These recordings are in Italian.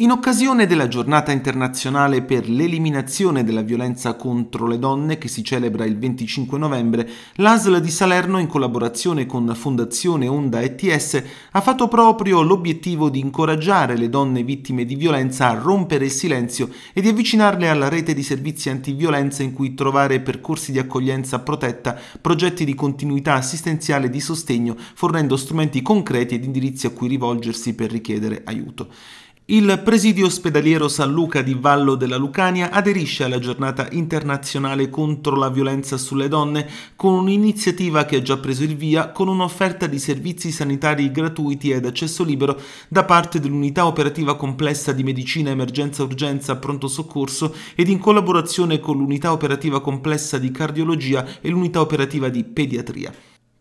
In occasione della giornata internazionale per l'eliminazione della violenza contro le donne che si celebra il 25 novembre, l'ASL di Salerno in collaborazione con Fondazione Onda ETS ha fatto proprio l'obiettivo di incoraggiare le donne vittime di violenza a rompere il silenzio e di avvicinarle alla rete di servizi antiviolenza in cui trovare percorsi di accoglienza protetta, progetti di continuità assistenziale e di sostegno, fornendo strumenti concreti ed indirizzi a cui rivolgersi per richiedere aiuto. Il presidio ospedaliero San Luca di Vallo della Lucania aderisce alla giornata internazionale contro la violenza sulle donne con un'iniziativa che ha già preso il via con un'offerta di servizi sanitari gratuiti ed accesso libero da parte dell'unità operativa complessa di medicina emergenza urgenza pronto soccorso ed in collaborazione con l'unità operativa complessa di cardiologia e l'unità operativa di pediatria.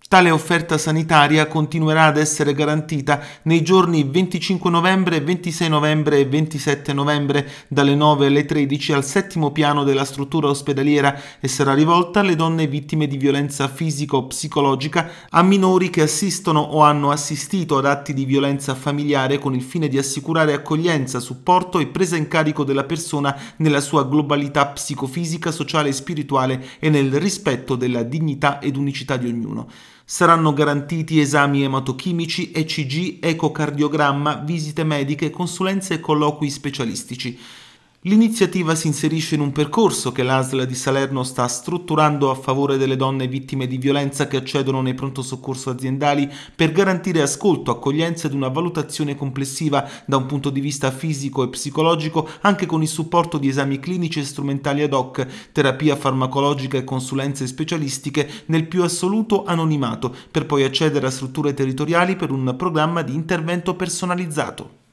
Tale offerta sanitaria continuerà ad essere garantita nei giorni 25 novembre, 26 novembre e 27 novembre dalle 9 alle 13 al settimo piano della struttura ospedaliera e sarà rivolta alle donne vittime di violenza fisico psicologica, a minori che assistono o hanno assistito ad atti di violenza familiare con il fine di assicurare accoglienza, supporto e presa in carico della persona nella sua globalità psicofisica, sociale e spirituale e nel rispetto della dignità ed unicità di ognuno. Saranno garantiti esami ematochimici, ECG, ecocardiogramma, visite mediche, consulenze e colloqui specialistici. L'iniziativa si inserisce in un percorso che l'ASL di Salerno sta strutturando a favore delle donne vittime di violenza che accedono nei pronto soccorso aziendali per garantire ascolto, accoglienza ed una valutazione complessiva da un punto di vista fisico e psicologico anche con il supporto di esami clinici e strumentali ad hoc, terapia farmacologica e consulenze specialistiche nel più assoluto anonimato per poi accedere a strutture territoriali per un programma di intervento personalizzato.